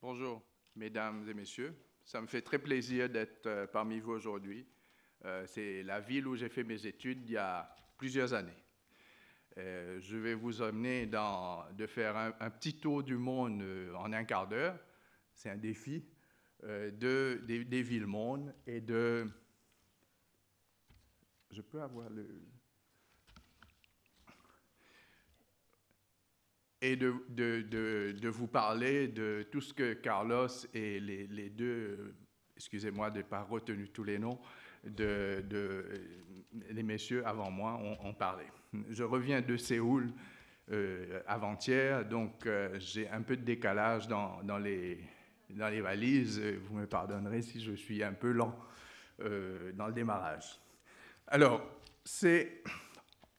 Bonjour, mesdames et messieurs. Ça me fait très plaisir d'être euh, parmi vous aujourd'hui. Euh, c'est la ville où j'ai fait mes études il y a plusieurs années. Euh, je vais vous emmener dans, de faire un, petit tour du monde en un quart d'heure. C'est un défi de, des, villes monde et de... Je peux avoir le... et de, de, de, vous parler de tout ce que Carlos et les, les deux, excusez-moi de ne pas retenu tous les noms, de, les messieurs avant moi ont, parlé. Je reviens de Séoul euh, avant-hier, donc euh, j'ai un peu de décalage dans, dans, les, dans les valises. Vous me pardonnerez si je suis un peu lent euh, dans le démarrage. Alors, c'est,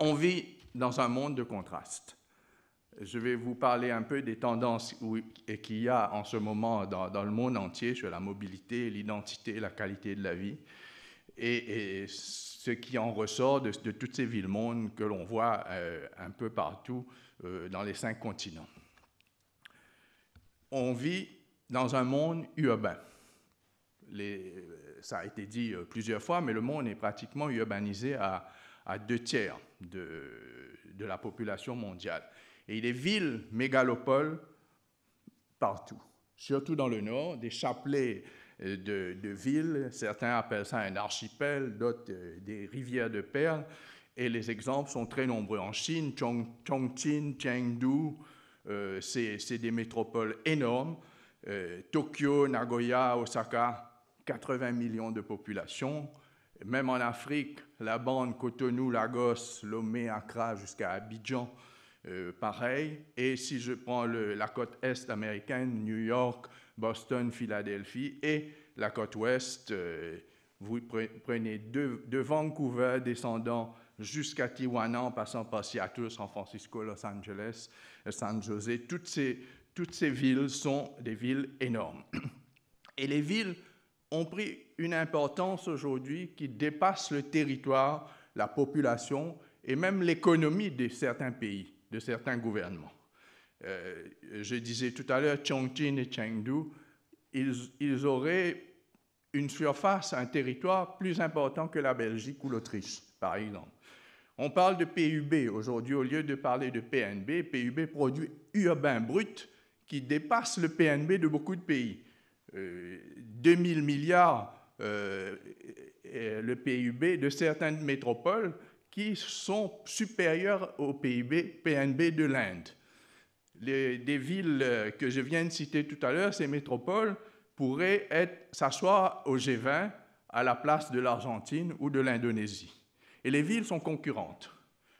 on vit dans un monde de contrastes je vais vous parler un peu des tendances qu'il y a en ce moment dans, le monde entier sur la mobilité, l'identité, la qualité de la vie, et, ce qui en ressort de, toutes ces villes-mondes que l'on voit euh, un peu partout euh, dans les cinq continents. On vit dans un monde urbain. ça a été dit euh, plusieurs fois, mais le monde est pratiquement urbanisé à, deux tiers de la population mondiale et des villes mégalopoles partout, surtout dans le nord, des chapelets euh, de, villes, certains appellent ça un archipel, d'autres euh, des rivières de perles, et les exemples sont très nombreux. En Chine, Chongqing, Chengdu, euh, c'est des métropoles énormes. Tokyo, Nagoya, Osaka, 80 millions de populations. Même en Afrique, la bande Cotonou, Lagos, Lomé, Accra jusqu'à Abidjan, euh, pareil. Et si je prends la côte est américaine, New York, Boston, Philadelphie, et la côte ouest, euh, vous prenez de, Vancouver descendant jusqu'à Tijuana, en passant par Seattle, San Francisco, Los Angeles, euh, San José, toutes toutes ces villes sont des villes énormes. Et les villes ont pris une importance aujourd'hui qui dépasse le territoire, la population et même l'économie de certains pays de certains gouvernements. Euh, je disais tout à l'heure, Chongqing et Chengdu, ils, auraient une surface, un territoire plus important que la Belgique ou l'Autriche, par exemple. On parle de PUB aujourd'hui au lieu de parler de PNB. PUB, produit urbain brut, qui dépasse le PNB de beaucoup de pays. 2 euh, 2000 milliards euh, le PUB de certaines métropoles, qui sont supérieures au PIB, PNB de l'Inde. des villes euh, que je viens de citer tout à l'heure, ces métropoles, pourraient s'asseoir au G20 à la place de l'Argentine ou de l'Indonésie. Et les villes sont concurrentes.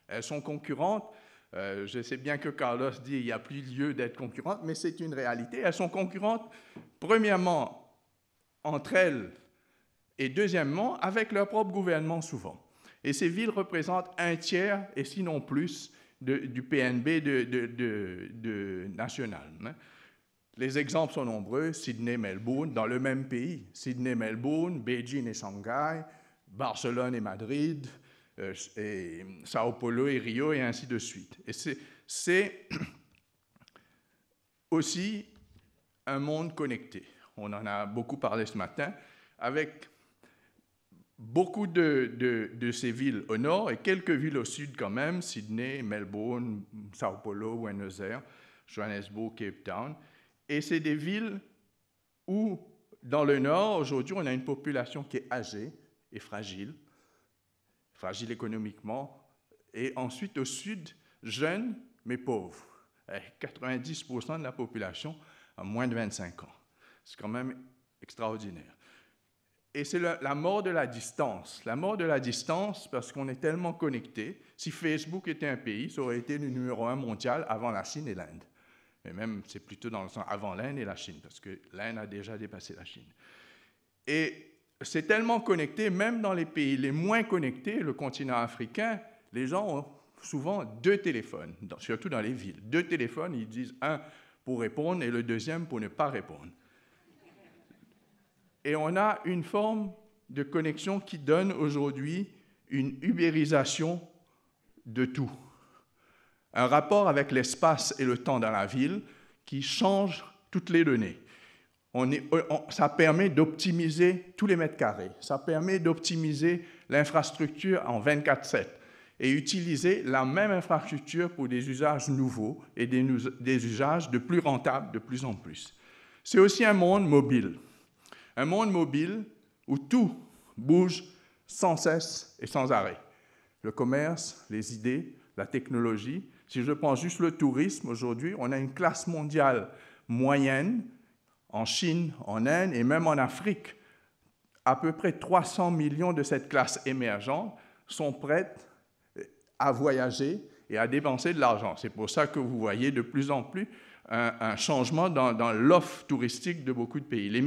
Elles sont concurrentes. Euh, je sais bien que Carlos dit qu'il n'y a plus lieu d'être concurrentes, mais c'est une réalité. Elles sont concurrentes, premièrement, entre elles, et deuxièmement, avec leur propre gouvernement souvent. Et ces villes représentent un tiers, et sinon plus, du PNB de, de, national. Hein. Les exemples sont nombreux, Sydney, Melbourne, dans le même pays, Sydney, Melbourne, Beijing et Shanghai, Barcelone et Madrid, euh, et Sao Paulo et Rio, et ainsi de suite. Et c'est aussi un monde connecté. On en a beaucoup parlé ce matin, avec beaucoup de, ces villes au nord et quelques villes au sud quand même, Sydney, Melbourne, Sao Paulo, Buenos Aires, Johannesburg, Cape Town. Et c'est des villes où, dans le nord, aujourd'hui, on a une population qui est âgée et fragile, fragile économiquement, et ensuite au sud, jeune mais pauvre. 90% eh, de la population a moins de 25 ans. C'est quand même extraordinaire. Et c'est la, mort de la distance. La mort de la distance parce qu'on est tellement connecté. Si Facebook était un pays, ça aurait été le numéro un mondial avant la Chine et l'Inde. Mais même, c'est plutôt dans le sens avant l'Inde et la Chine, parce que l'Inde a déjà dépassé la Chine. Et c'est tellement connecté, même dans les pays les moins connectés, le continent africain, les gens ont souvent deux téléphones, surtout dans les villes. Deux téléphones, ils disent un pour répondre et le deuxième pour ne pas répondre. Et on a une forme de connexion qui donne aujourd'hui une ubérisation de tout. Un rapport avec l'espace et le temps dans la ville qui change toutes les données. ça permet d'optimiser tous les mètres carrés. Ça permet d'optimiser l'infrastructure en 24-7 et utiliser la même infrastructure pour des usages nouveaux et des, des usages de plus rentables de plus en plus. C'est aussi un monde mobile un monde mobile où tout bouge sans cesse et sans arrêt. Le commerce, les idées, la technologie. Si je prends juste le tourisme aujourd'hui, on a une classe mondiale moyenne en Chine, en Inde et même en Afrique. À peu près 300 millions de cette classe émergente sont prêtes à voyager et à dépenser de l'argent. C'est pour ça que vous voyez de plus en plus un, changement dans, l'offre touristique de beaucoup de pays. Les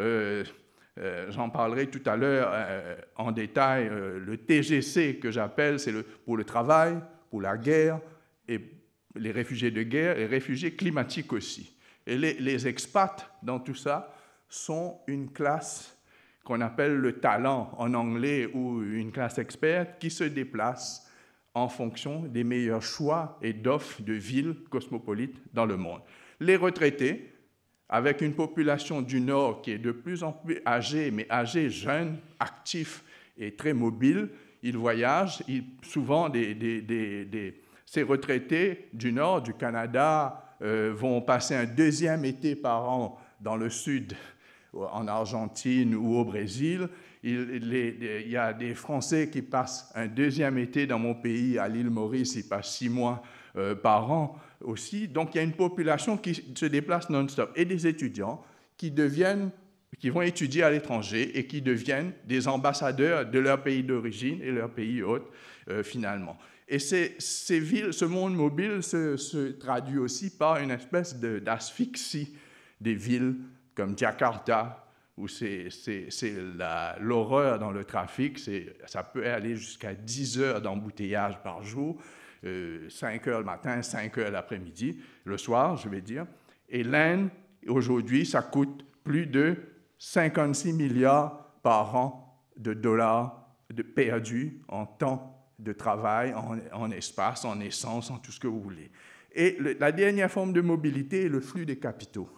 euh, euh, j'en parlerai tout à l'heure euh, en détail. le TGC que j'appelle, c'est le, pour le travail, pour la guerre, et les réfugiés de guerre, et réfugiés climatiques aussi. Et les, les expats dans tout ça sont une classe qu'on appelle le talent en anglais ou une classe experte qui se déplace en fonction des meilleurs choix et d'offres de villes cosmopolites dans le monde. Les retraités, avec une population du Nord qui est de plus en plus âgée, mais âgée, jeune, actif et très mobile. Ils voyagent, souvent ces retraités du Nord, du Canada, euh, vont passer un deuxième été par an dans le Sud, en Argentine ou au Brésil. Il, il y a des Français qui passent un deuxième été dans mon pays, à l'île Maurice, ils passent six mois euh, par an aussi. Donc il y a une population qui se déplace non-stop et des étudiants qui vont étudier à l'étranger et qui deviennent des ambassadeurs de leur pays d'origine et leur pays hôte euh, finalement. Et ces, villes, ce monde mobile se, traduit aussi par une espèce d'asphyxie des villes comme Jakarta, où c'est l'horreur dans le trafic, ça peut aller jusqu'à 10 heures d'embouteillage par jour, 5 euh, heures le matin, 5 heures l'après-midi, le soir, je vais dire. Et l'Inde, aujourd'hui, ça coûte plus de 56 milliards par an de dollars de perdus en temps de travail, en, espace, en essence, en tout ce que vous voulez. Et la dernière forme de mobilité est le flux des capitaux.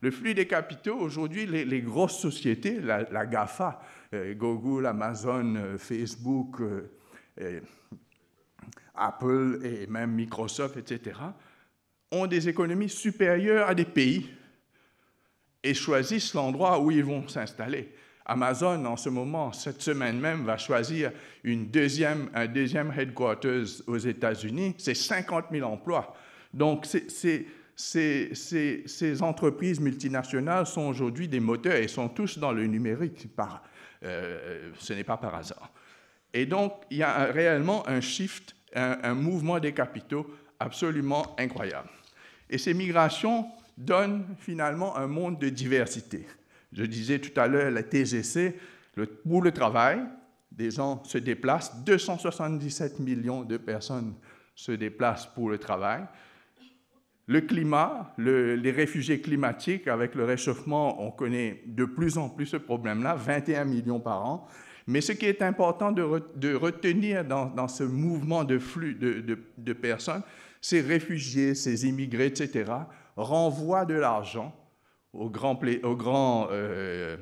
Le flux des capitaux, aujourd'hui, les, grosses sociétés, la, GAFA, euh, Google, Amazon, euh, Facebook, Apple et même Microsoft, etc., ont des économies supérieures à des pays et choisissent l'endroit où ils vont s'installer. Amazon, en ce moment, cette semaine même, va choisir une deuxième, un deuxième headquarters aux États-Unis. C'est 50 000 emplois. Donc, ces entreprises multinationales sont aujourd'hui des moteurs et sont tous dans le numérique. Par, euh, ce n'est pas par hasard. Et donc, il y a réellement un shift un, mouvement des capitaux absolument incroyable. Et ces migrations donnent finalement un monde de diversité. Je disais tout à l'heure, la TGC, pour le travail, des gens se déplacent, 277 millions de personnes se déplacent pour le travail. Le climat, les réfugiés climatiques, avec le réchauffement, on connaît de plus en plus ce problème-là, 21 millions par an. Mais ce qui est important de, retenir dans, ce mouvement de flux de, personnes, ces réfugiés, ces immigrés, etc., renvoient de l'argent au grand, euh,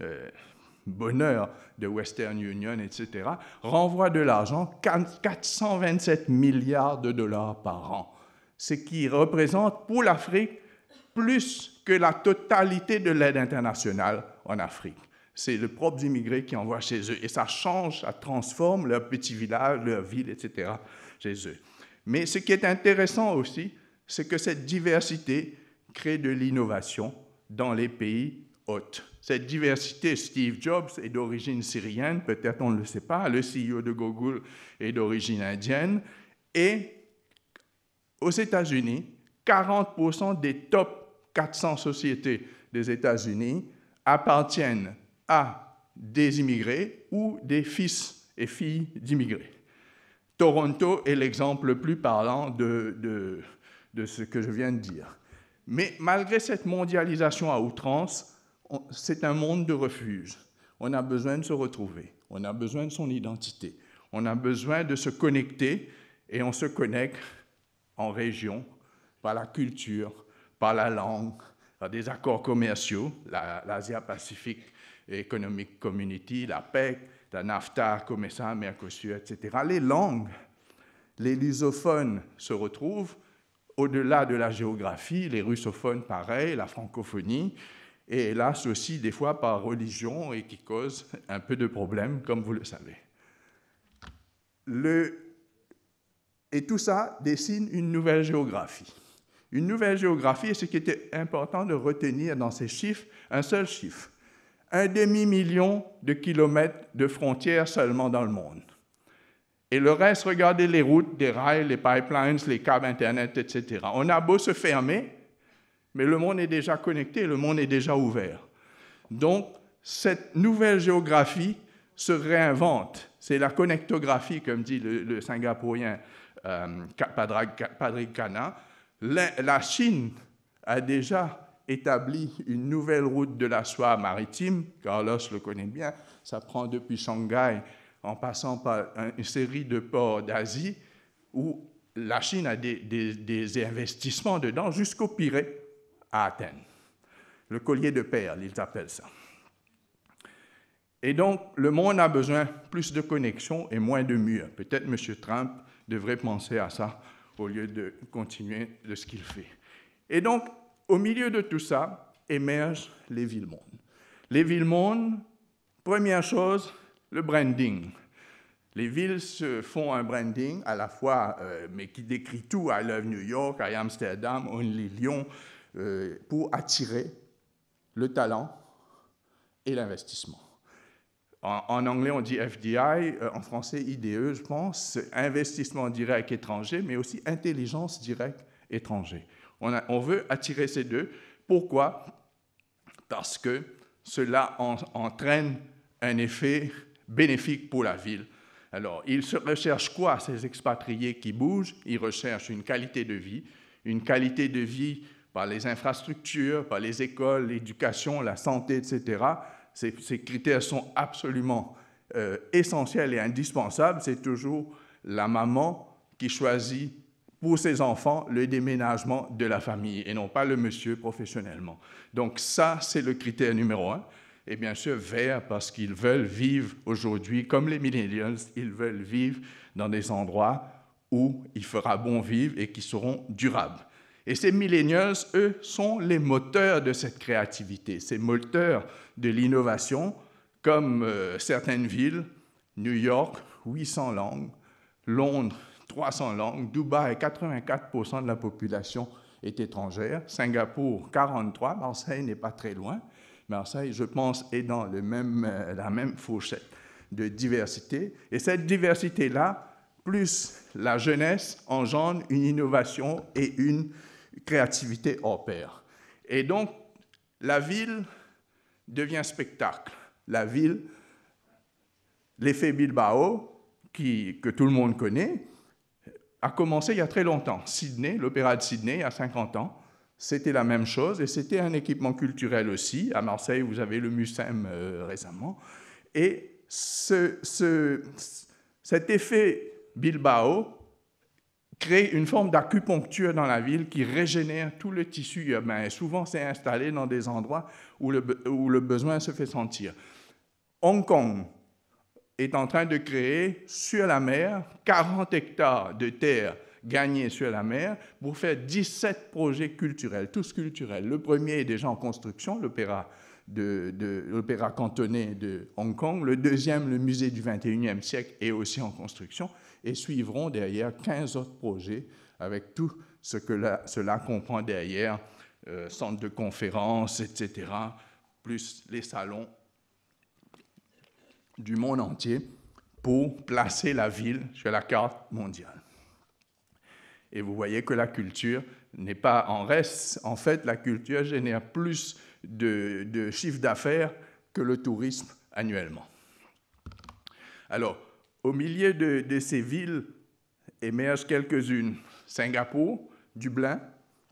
euh, bonheur de Western Union, etc., renvoient de l'argent 427 milliards de dollars par an, ce qui représente pour l'Afrique plus que la totalité de l'aide internationale en Afrique c'est le propre immigré qui envoie chez eux. Et ça change, ça transforme leur petit village, leur ville, etc., chez eux. Mais ce qui est intéressant aussi, c'est que cette diversité crée de l'innovation dans les pays hôtes. Cette diversité, Steve Jobs est d'origine syrienne, peut-être on ne le sait pas, le CEO de Google est d'origine indienne, et aux États-Unis, 40% des top 400 sociétés des États-Unis appartiennent à des immigrés ou des fils et filles d'immigrés. Toronto est l'exemple le plus parlant de, de, ce que je viens de dire. Mais malgré cette mondialisation à outrance, c'est un monde de refuge. On a besoin de se retrouver, on a besoin de son identité, on a besoin de se connecter et on se connecte en région par la culture, par la langue, par des accords commerciaux, lasie pacifique Economic Community, la PEC, la NAFTA, Comessa, MERCOSUR, etc. Les langues, les lusophones se retrouvent au-delà de la géographie, les russophones pareil, la francophonie, et hélas aussi des fois par religion et qui cause un peu de problèmes, comme vous le savez. Et tout ça dessine une nouvelle géographie. Une nouvelle géographie, et ce qui était important de retenir dans ces chiffres, un seul chiffre un demi-million de kilomètres de frontières seulement dans le monde. Et le reste, regardez les routes, les rails, les pipelines, les câbles Internet, etc. On a beau se fermer, mais le monde est déjà connecté, le monde est déjà ouvert. Donc, cette nouvelle géographie se réinvente. C'est la connectographie, comme dit le, Singapourien euh, Padraig la Chine a déjà établit une nouvelle route de la soie maritime. Carlos le connaît bien. Ça prend depuis Shanghai en passant par une série de ports d'Asie où la Chine a des, investissements dedans jusqu'au Pirée à Athènes. Le collier de perles, ils appellent ça. Et donc, le monde a besoin plus de connexions et moins de murs. Peut-être M. Trump devrait penser à ça au lieu de continuer de ce qu'il fait. Et donc, au milieu de tout ça émergent les villes-mondes. Les villes-mondes, première chose, le branding. Les villes se font un branding à la fois, euh, mais qui décrit tout, I love New York, I Amsterdam, Only Lyon, euh, pour attirer le talent et l'investissement. En, anglais, on dit FDI, euh, en français, IDE, je pense, investissement direct étranger, mais aussi intelligence directe étranger. On, veut attirer ces deux. Pourquoi Parce que cela entraîne un effet bénéfique pour la ville. Alors, ils recherchent quoi, ces expatriés qui bougent Ils recherchent une qualité de vie, une qualité de vie par les infrastructures, par les écoles, l'éducation, la santé, etc. Ces, critères sont absolument euh, essentiels et indispensables. C'est toujours la maman qui choisit pour ses enfants le déménagement de la famille et non pas le monsieur professionnellement. Donc ça, c'est le critère numéro un. Et bien sûr, vert, parce qu'ils veulent vivre aujourd'hui, comme les millennials, ils veulent vivre dans des endroits où il fera bon vivre et qui seront durables. Et ces millennials, eux, sont les moteurs de cette créativité, ces moteurs de l'innovation, comme euh, certaines villes, New York, 800 langues, Londres, 300 langues. Dubaï, 84% de la population est étrangère. Singapour, 43. Marseille n'est pas très loin. Marseille, je pense, est dans le même, euh, la même fourchette de diversité. Et cette diversité-là, plus la jeunesse, engendre une innovation et une créativité hors pair. Et donc, la ville devient spectacle. La ville, l'effet Bilbao, que tout le monde connaît, a commencé il y a très longtemps. Sydney, l'opéra de Sydney, il y a 50 ans, c'était la même chose et c'était un équipement culturel aussi. À Marseille, vous avez le Mucem euh, récemment. Et cet effet Bilbao crée une forme d'acupuncture dans la ville qui régénère tout le tissu urbain. Et souvent, c'est installé dans des endroits où le besoin se fait sentir. Hong Kong, est en train de créer sur la mer 40 hectares de terre gagnées sur la mer pour faire 17 projets culturels, tous culturels. Le premier est déjà en construction, l'opéra de, de cantonais de Hong Kong. Le deuxième, le musée du 21e siècle, est aussi en construction. Et suivront derrière 15 autres projets avec tout ce que cela comprend derrière, euh, centre de conférences, etc., plus les salons du monde entier pour placer la ville sur la carte mondiale. Et vous voyez que la culture n'est pas en reste. En fait, la culture génère plus de, chiffres d'affaires que le tourisme annuellement. Alors, au milieu de, ces villes émergent quelques-unes. Singapour, Dublin,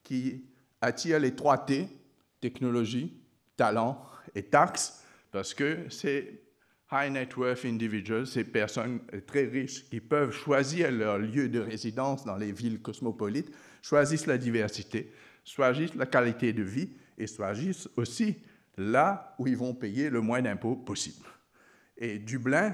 qui attire les trois T, technologie, talent et taxes, parce que c'est high net worth individuals, ces personnes très riches qui peuvent choisir leur lieu de résidence dans les villes cosmopolites, choisissent la diversité, choisissent la qualité de vie et choisissent aussi là où ils vont payer le moins d'impôts possible. Et Dublin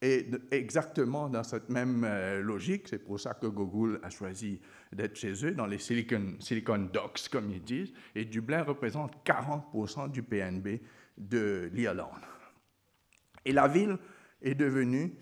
est exactement dans cette même euh, logique. C'est pour ça que Google a choisi d'être chez eux, dans les Silicon, Silicon Docks, comme ils disent. Et Dublin représente 40% du PNB de l'Irlande. Et la ville est devenue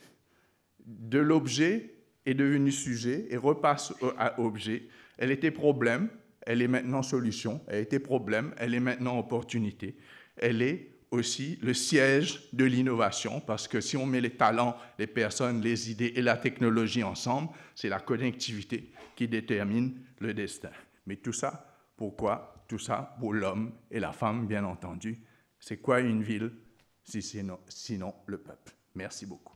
de l'objet, est devenue sujet et repasse à objet. Elle était problème, elle est maintenant solution, elle était problème, elle est maintenant opportunité. Elle est aussi le siège de l'innovation, parce que si on met les talents, les personnes, les idées et la technologie ensemble, c'est la connectivité qui détermine le destin. Mais tout ça, pourquoi Tout ça pour l'homme et la femme, bien entendu. C'est quoi une ville si sinon, sinon le peuple. Merci beaucoup.